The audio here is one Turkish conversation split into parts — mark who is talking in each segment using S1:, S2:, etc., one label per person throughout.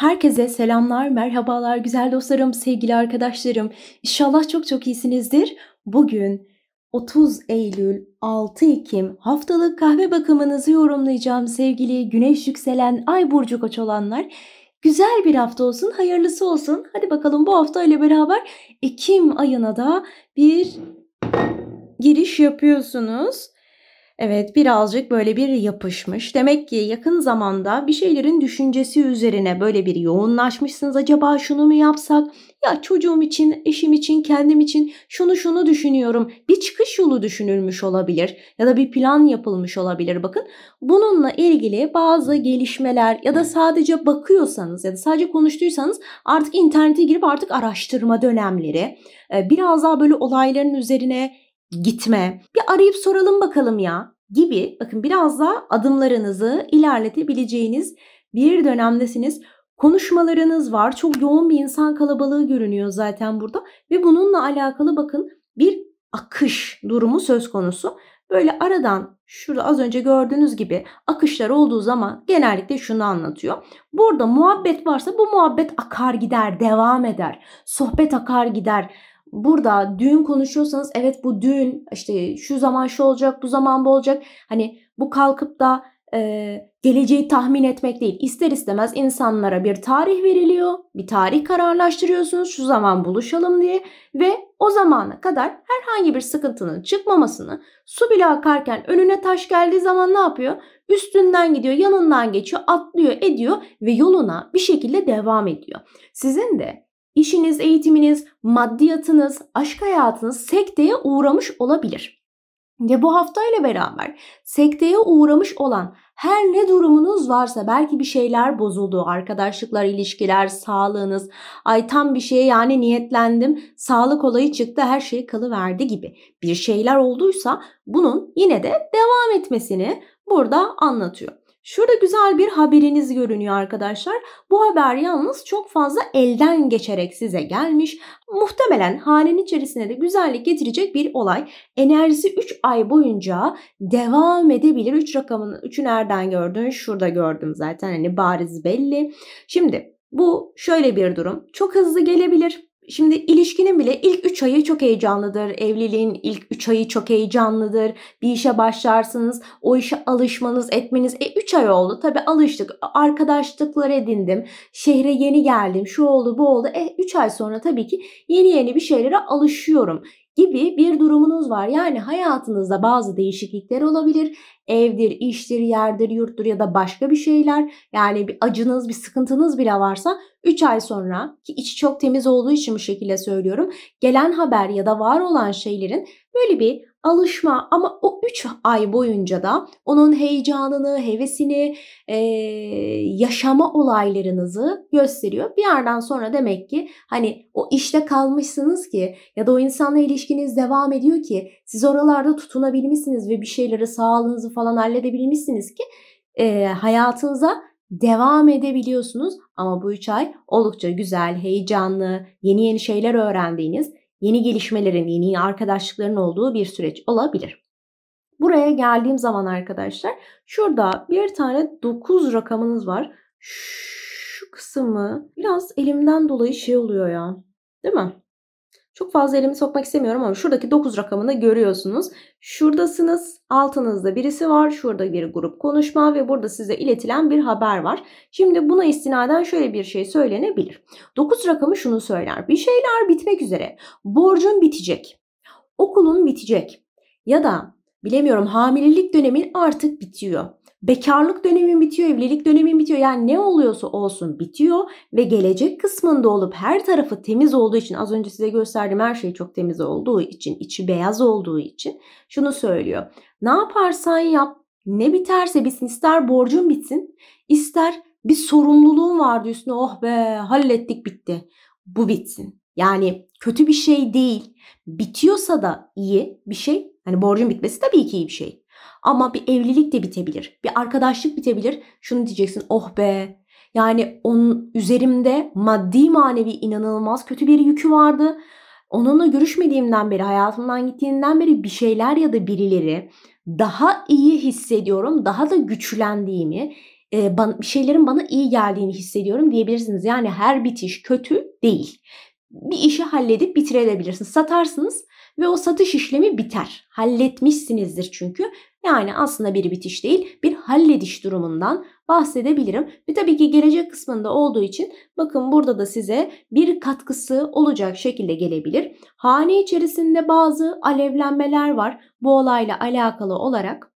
S1: Herkese selamlar, merhabalar güzel dostlarım, sevgili arkadaşlarım. İnşallah çok çok iyisinizdir. Bugün 30 Eylül 6 Ekim haftalık kahve bakımınızı yorumlayacağım sevgili Güneş yükselen Ay burcu Koç olanlar. Güzel bir hafta olsun, hayırlısı olsun. Hadi bakalım bu hafta ile beraber Ekim ayına da bir giriş yapıyorsunuz. Evet, birazcık böyle bir yapışmış. Demek ki yakın zamanda bir şeylerin düşüncesi üzerine böyle bir yoğunlaşmışsınız. Acaba şunu mu yapsak? Ya çocuğum için, eşim için, kendim için şunu şunu düşünüyorum. Bir çıkış yolu düşünülmüş olabilir ya da bir plan yapılmış olabilir. Bakın bununla ilgili bazı gelişmeler ya da sadece bakıyorsanız ya da sadece konuştuysanız artık internete girip artık araştırma dönemleri e, biraz daha böyle olayların üzerine gitme. Bir arayıp soralım bakalım ya gibi bakın biraz daha adımlarınızı ilerletebileceğiniz bir dönemdesiniz. Konuşmalarınız var. Çok yoğun bir insan kalabalığı görünüyor zaten burada ve bununla alakalı bakın bir akış durumu söz konusu. Böyle aradan şurada az önce gördüğünüz gibi akışlar olduğu zaman genellikle şunu anlatıyor. Burada muhabbet varsa bu muhabbet akar gider, devam eder. Sohbet akar gider burada düğün konuşuyorsanız evet bu düğün işte şu zaman şu olacak bu zaman bu olacak. Hani bu kalkıp da e, geleceği tahmin etmek değil. İster istemez insanlara bir tarih veriliyor. Bir tarih kararlaştırıyorsunuz şu zaman buluşalım diye. Ve o zamana kadar herhangi bir sıkıntının çıkmamasını su bile akarken önüne taş geldiği zaman ne yapıyor? Üstünden gidiyor, yanından geçiyor, atlıyor, ediyor ve yoluna bir şekilde devam ediyor. Sizin de işiniz, eğitiminiz, maddiyatınız, aşk hayatınız sekteye uğramış olabilir. Ve bu haftayla beraber sekteye uğramış olan her ne durumunuz varsa belki bir şeyler bozuldu. Arkadaşlıklar, ilişkiler, sağlığınız. Ay tam bir şeye yani niyetlendim. Sağlık olayı çıktı her şey kalıverdi gibi. Bir şeyler olduysa bunun yine de devam etmesini burada anlatıyor. Şurada güzel bir haberiniz görünüyor arkadaşlar. Bu haber yalnız çok fazla elden geçerek size gelmiş. Muhtemelen halin içerisine de güzellik getirecek bir olay. Enerjisi 3 ay boyunca devam edebilir. 3 rakamını 3'ü nereden gördün? Şurada gördüm zaten hani bariz belli. Şimdi bu şöyle bir durum. Çok hızlı gelebilir Şimdi ilişkinin bile ilk 3 ayı çok heyecanlıdır. Evliliğin ilk 3 ayı çok heyecanlıdır. Bir işe başlarsınız, o işe alışmanız, etmeniz. E 3 ay oldu. Tabii alıştık. Arkadaşlıklar edindim. Şehre yeni geldim. Şu oldu, bu oldu. E 3 ay sonra tabii ki yeni yeni bir şeylere alışıyorum gibi bir durumunuz var. Yani hayatınızda bazı değişiklikler olabilir. Evdir, iştir, yerdir, yurttur ya da başka bir şeyler. Yani bir acınız, bir sıkıntınız bile varsa 3 ay sonra ki içi çok temiz olduğu için bu şekilde söylüyorum. Gelen haber ya da var olan şeylerin Böyle bir alışma ama o 3 ay boyunca da onun heyecanını, hevesini, e, yaşama olaylarınızı gösteriyor. Bir yerden sonra demek ki hani o işte kalmışsınız ki ya da o insanla ilişkiniz devam ediyor ki siz oralarda tutunabilmişsiniz ve bir şeyleri sağlığınızı falan halledebilmişsiniz ki e, hayatınıza devam edebiliyorsunuz. Ama bu 3 ay oldukça güzel, heyecanlı, yeni yeni şeyler öğrendiğiniz, yeni gelişmelerin, yeni arkadaşlıkların olduğu bir süreç olabilir. Buraya geldiğim zaman arkadaşlar şurada bir tane 9 rakamınız var. Şu kısmı biraz elimden dolayı şey oluyor ya. Değil mi? Çok fazla elimi sokmak istemiyorum ama şuradaki 9 rakamını görüyorsunuz. Şuradasınız, altınızda birisi var, şurada bir grup konuşma ve burada size iletilen bir haber var. Şimdi buna istinaden şöyle bir şey söylenebilir. 9 rakamı şunu söyler. Bir şeyler bitmek üzere. Borcun bitecek. Okulun bitecek. Ya da bilemiyorum hamilelik dönemin artık bitiyor Bekarlık dönemin bitiyor, evlilik dönemin bitiyor. Yani ne oluyorsa olsun bitiyor ve gelecek kısmında olup her tarafı temiz olduğu için az önce size gösterdiğim her şey çok temiz olduğu için, içi beyaz olduğu için şunu söylüyor. Ne yaparsan yap, ne biterse bitsin, ister borcun bitsin, ister bir sorumluluğun vardı üstüne oh be hallettik bitti. Bu bitsin. Yani kötü bir şey değil. Bitiyorsa da iyi bir şey. Hani borcun bitmesi tabii ki iyi bir şey. Ama bir evlilik de bitebilir. Bir arkadaşlık bitebilir. Şunu diyeceksin oh be yani onun üzerimde maddi manevi inanılmaz kötü bir yükü vardı. Onunla görüşmediğimden beri, hayatımdan gittiğinden beri bir şeyler ya da birileri daha iyi hissediyorum, daha da güçlendiğimi, e, bir şeylerin bana iyi geldiğini hissediyorum diyebilirsiniz. Yani her bitiş kötü değil. Bir işi halledip bitirebilirsiniz. Satarsınız ve o satış işlemi biter. Halletmişsinizdir çünkü yani aslında bir bitiş değil bir hallediş durumundan bahsedebilirim. Ve tabii ki gelecek kısmında olduğu için bakın burada da size bir katkısı olacak şekilde gelebilir. Hane içerisinde bazı alevlenmeler var bu olayla alakalı olarak.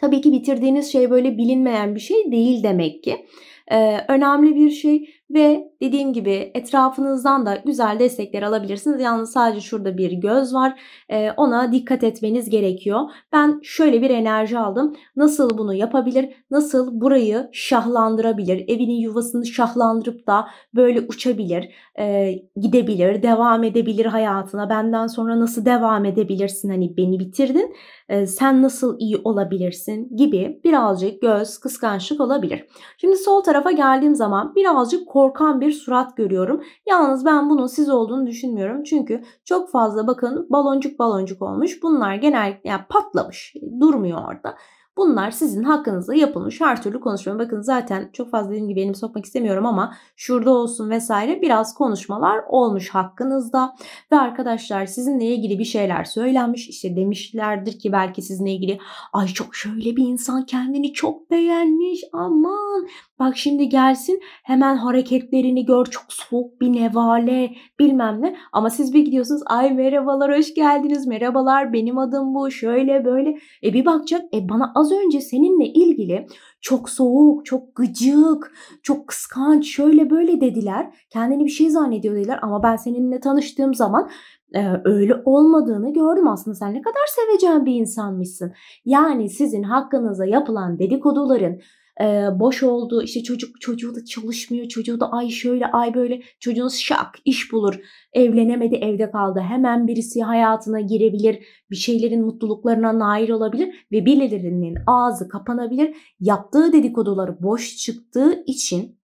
S1: Tabii ki bitirdiğiniz şey böyle bilinmeyen bir şey değil demek ki. Ee, önemli bir şey ve dediğim gibi etrafınızdan da güzel destekler alabilirsiniz. Yalnız sadece şurada bir göz var. Ee, ona dikkat etmeniz gerekiyor. Ben şöyle bir enerji aldım. Nasıl bunu yapabilir? Nasıl burayı şahlandırabilir? Evinin yuvasını şahlandırıp da böyle uçabilir, e, gidebilir, devam edebilir hayatına. Benden sonra nasıl devam edebilirsin? Hani beni bitirdin. E, sen nasıl iyi olabilirsin gibi birazcık göz kıskançlık olabilir. Şimdi sol tarafa geldiğim zaman birazcık korkan bir surat görüyorum. Yalnız ben bunun siz olduğunu düşünmüyorum. Çünkü çok fazla bakın baloncuk baloncuk olmuş. Bunlar genellikle yani patlamış durmuyor orada. Bunlar sizin hakkınızda yapılmış her türlü konuşma. Bakın zaten çok fazla dediğim gibi elimi sokmak istemiyorum ama şurada olsun vesaire biraz konuşmalar olmuş hakkınızda. Ve arkadaşlar sizinle ilgili bir şeyler söylenmiş. İşte demişlerdir ki belki sizinle ilgili ay çok şöyle bir insan kendini çok beğenmiş aman Bak şimdi gelsin hemen hareketlerini gör çok soğuk bir nevale bilmem ne. Ama siz bir gidiyorsunuz ay merhabalar hoş geldiniz merhabalar benim adım bu şöyle böyle. E bir bakacak e bana az önce seninle ilgili çok soğuk çok gıcık çok kıskanç şöyle böyle dediler. Kendini bir şey zannediyor dediler ama ben seninle tanıştığım zaman e, öyle olmadığını gördüm aslında sen ne kadar seveceğin bir insanmışsın. Yani sizin hakkınıza yapılan dedikoduların e, boş oldu. işte çocuk çocuğu da çalışmıyor. Çocuğu da ay şöyle ay böyle. Çocuğunuz şak iş bulur. Evlenemedi evde kaldı. Hemen birisi hayatına girebilir. Bir şeylerin mutluluklarına nail olabilir. Ve birilerinin ağzı kapanabilir. Yaptığı dedikoduları boş çıktığı için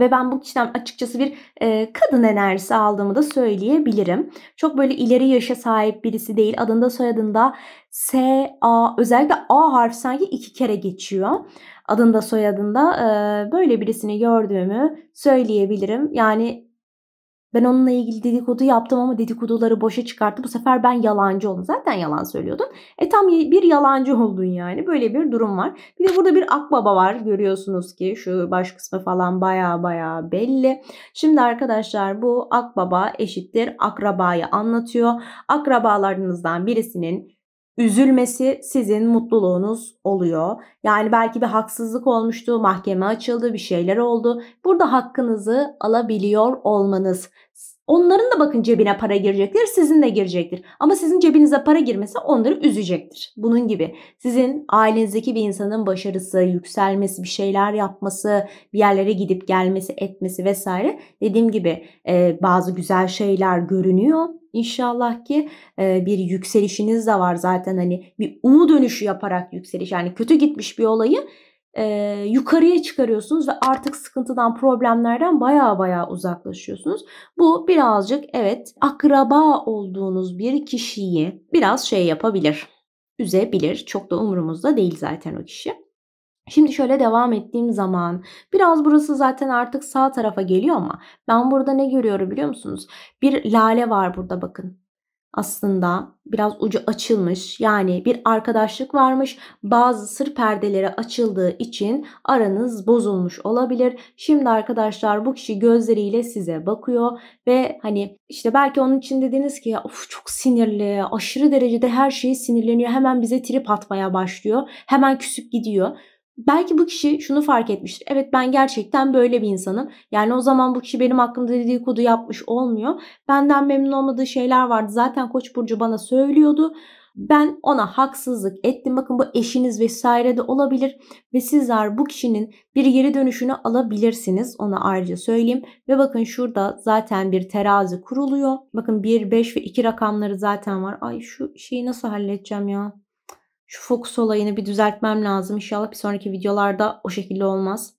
S1: ve ben bu kişiden açıkçası bir kadın enerjisi aldığımı da söyleyebilirim. Çok böyle ileri yaşa sahip birisi değil. Adında soyadında S, A özellikle A harfi sanki iki kere geçiyor. Adında soyadında böyle birisini gördüğümü söyleyebilirim. Yani ben onunla ilgili dedikodu yaptım ama dedikoduları boşa çıkarttı. Bu sefer ben yalancı oldum. Zaten yalan söylüyordun. E tam bir yalancı oldun yani. Böyle bir durum var. Bir de burada bir akbaba var. Görüyorsunuz ki şu baş kısmı falan baya baya belli. Şimdi arkadaşlar bu akbaba eşittir akrabayı anlatıyor. Akrabalarınızdan birisinin üzülmesi sizin mutluluğunuz oluyor. Yani belki bir haksızlık olmuştu, mahkeme açıldı, bir şeyler oldu. Burada hakkınızı alabiliyor olmanız Onların da bakın cebine para girecektir, sizin de girecektir. Ama sizin cebinize para girmese onları üzecektir. Bunun gibi sizin ailenizdeki bir insanın başarısı, yükselmesi, bir şeyler yapması, bir yerlere gidip gelmesi, etmesi vesaire dediğim gibi e, bazı güzel şeyler görünüyor. İnşallah ki e, bir yükselişiniz de var zaten hani bir umu dönüşü yaparak yükseliş yani kötü gitmiş bir olayı e, yukarıya çıkarıyorsunuz ve artık sıkıntıdan, problemlerden baya baya uzaklaşıyorsunuz. Bu birazcık evet akraba olduğunuz bir kişiyi biraz şey yapabilir, üzebilir. Çok da umurumuzda değil zaten o kişi. Şimdi şöyle devam ettiğim zaman biraz burası zaten artık sağ tarafa geliyor ama ben burada ne görüyorum biliyor musunuz? Bir lale var burada bakın aslında biraz ucu açılmış. Yani bir arkadaşlık varmış. Bazı sır perdeleri açıldığı için aranız bozulmuş olabilir. Şimdi arkadaşlar bu kişi gözleriyle size bakıyor ve hani işte belki onun için dediniz ki of çok sinirli, aşırı derecede her şeyi sinirleniyor. Hemen bize trip atmaya başlıyor. Hemen küsüp gidiyor belki bu kişi şunu fark etmiştir. Evet ben gerçekten böyle bir insanım. Yani o zaman bu kişi benim hakkımda dedikodu yapmış olmuyor. Benden memnun olmadığı şeyler vardı. Zaten Koç burcu bana söylüyordu. Ben ona haksızlık ettim. Bakın bu eşiniz vesaire de olabilir ve sizler bu kişinin bir geri dönüşünü alabilirsiniz. Ona ayrıca söyleyeyim. Ve bakın şurada zaten bir terazi kuruluyor. Bakın 1, 5 ve 2 rakamları zaten var. Ay şu şeyi nasıl halledeceğim ya? Şu fokus olayını bir düzeltmem lazım. İnşallah bir sonraki videolarda o şekilde olmaz.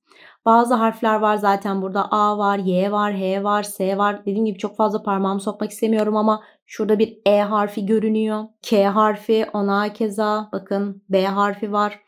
S1: Bazı harfler var zaten burada. A var, Y var, H var, S var. Dediğim gibi çok fazla parmağımı sokmak istemiyorum ama şurada bir E harfi görünüyor. K harfi, ona keza bakın B harfi var.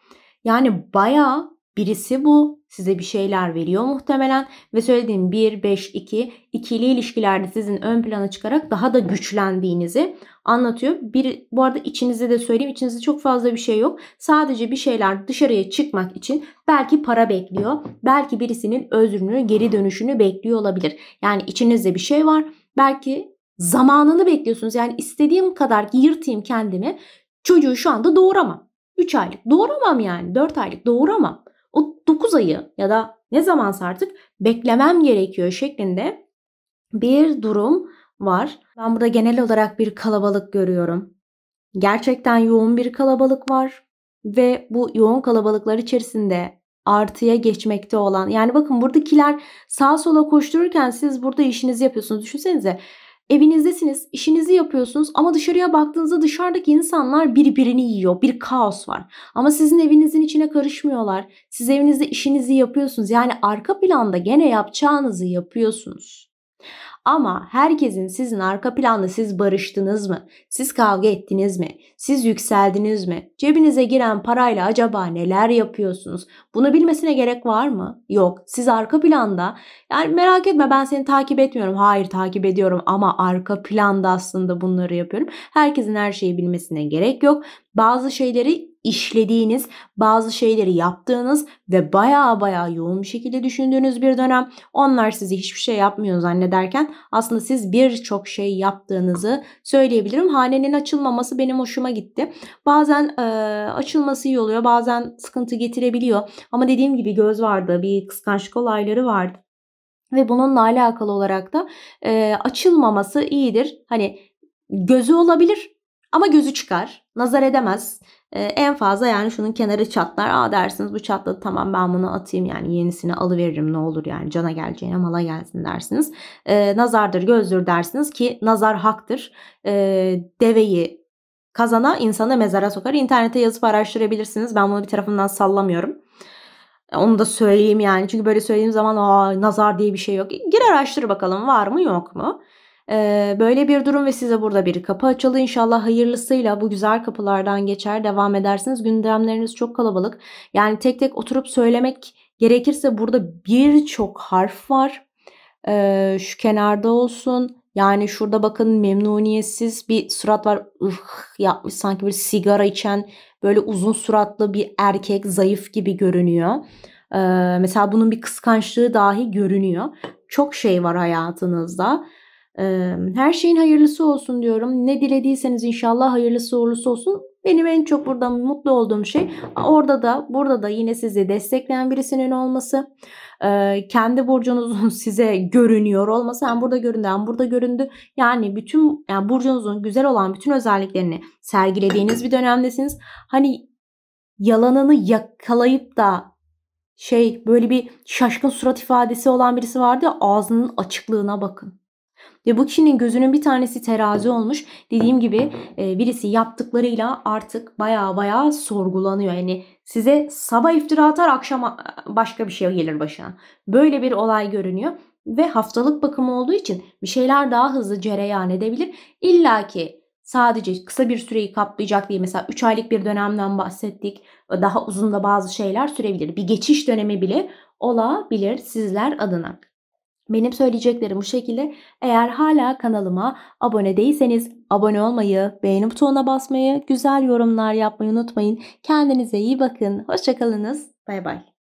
S1: Yani bayağı Birisi bu. Size bir şeyler veriyor muhtemelen ve söylediğim 1 5 2 ikili ilişkilerde sizin ön plana çıkarak daha da güçlendiğinizi anlatıyor. Bir bu arada içinizde de söyleyeyim içinizde çok fazla bir şey yok. Sadece bir şeyler dışarıya çıkmak için belki para bekliyor. Belki birisinin özrünü, geri dönüşünü bekliyor olabilir. Yani içinizde bir şey var. Belki zamanını bekliyorsunuz. Yani istediğim kadar yırtayım kendimi. Çocuğu şu anda doğuramam. 3 aylık doğuramam yani 4 aylık doğuramam o 9 ayı ya da ne zamansa artık beklemem gerekiyor şeklinde bir durum var. Ben burada genel olarak bir kalabalık görüyorum. Gerçekten yoğun bir kalabalık var ve bu yoğun kalabalıklar içerisinde artıya geçmekte olan yani bakın buradakiler sağ sola koştururken siz burada işinizi yapıyorsunuz. Düşünsenize Evinizdesiniz, işinizi yapıyorsunuz ama dışarıya baktığınızda dışarıdaki insanlar birbirini yiyor. Bir kaos var. Ama sizin evinizin içine karışmıyorlar. Siz evinizde işinizi yapıyorsunuz. Yani arka planda gene yapacağınızı yapıyorsunuz. Ama herkesin sizin arka planda siz barıştınız mı? Siz kavga ettiniz mi? Siz yükseldiniz mi? Cebinize giren parayla acaba neler yapıyorsunuz? Bunu bilmesine gerek var mı? Yok. Siz arka planda yani merak etme ben seni takip etmiyorum. Hayır takip ediyorum ama arka planda aslında bunları yapıyorum. Herkesin her şeyi bilmesine gerek yok. Bazı şeyleri işlediğiniz, bazı şeyleri yaptığınız ve baya baya yoğun bir şekilde düşündüğünüz bir dönem. Onlar sizi hiçbir şey yapmıyor zannederken aslında siz birçok şey yaptığınızı söyleyebilirim. Hanenin açılmaması benim hoşuma gitti. Bazen e, açılması iyi oluyor, bazen sıkıntı getirebiliyor. Ama dediğim gibi göz vardı, bir kıskançlık olayları vardı. Ve bununla alakalı olarak da e, açılmaması iyidir. Hani gözü olabilir ama gözü çıkar. Nazar edemez. Ee, en fazla yani şunun kenarı çatlar. Aa dersiniz bu çatladı tamam ben bunu atayım yani yenisini alıveririm ne olur yani cana geleceğine mala gelsin dersiniz. E, nazardır gözdür dersiniz ki nazar haktır. E, deveyi kazana insanı mezara sokar. İnternete yazıp araştırabilirsiniz. Ben bunu bir tarafından sallamıyorum. Onu da söyleyeyim yani. Çünkü böyle söylediğim zaman aa nazar diye bir şey yok. Gir araştır bakalım var mı yok mu? böyle bir durum ve size burada bir kapı açıldı. İnşallah hayırlısıyla bu güzel kapılardan geçer devam edersiniz. Gündemleriniz çok kalabalık. Yani tek tek oturup söylemek gerekirse burada birçok harf var. şu kenarda olsun. Yani şurada bakın memnuniyetsiz bir surat var. Ih, yapmış sanki bir sigara içen böyle uzun suratlı bir erkek zayıf gibi görünüyor. Ee, mesela bunun bir kıskançlığı dahi görünüyor. Çok şey var hayatınızda. Her şeyin hayırlısı olsun diyorum. Ne dilediyseniz inşallah hayırlısı uğurlusu olsun. Benim en çok burada mutlu olduğum şey orada da burada da yine sizi destekleyen birisinin olması. Kendi burcunuzun size görünüyor olması. Hem burada göründü hem burada göründü. Yani bütün yani burcunuzun güzel olan bütün özelliklerini sergilediğiniz bir dönemdesiniz. Hani yalanını yakalayıp da şey böyle bir şaşkın surat ifadesi olan birisi vardı ya ağzının açıklığına bakın. Ve bu kişinin gözünün bir tanesi terazi olmuş. Dediğim gibi e, birisi yaptıklarıyla artık baya baya sorgulanıyor. Yani size sabah iftira atar akşam e, başka bir şey gelir başına. Böyle bir olay görünüyor ve haftalık bakımı olduğu için bir şeyler daha hızlı cereyan edebilir. İlla ki sadece kısa bir süreyi kaplayacak diye mesela 3 aylık bir dönemden bahsettik. Daha uzun da bazı şeyler sürebilir. Bir geçiş dönemi bile olabilir sizler adına. Benim söyleyeceklerim bu şekilde. Eğer hala kanalıma abone değilseniz abone olmayı, beğeni butonuna basmayı, güzel yorumlar yapmayı unutmayın. Kendinize iyi bakın. Hoşçakalınız. Bay bay.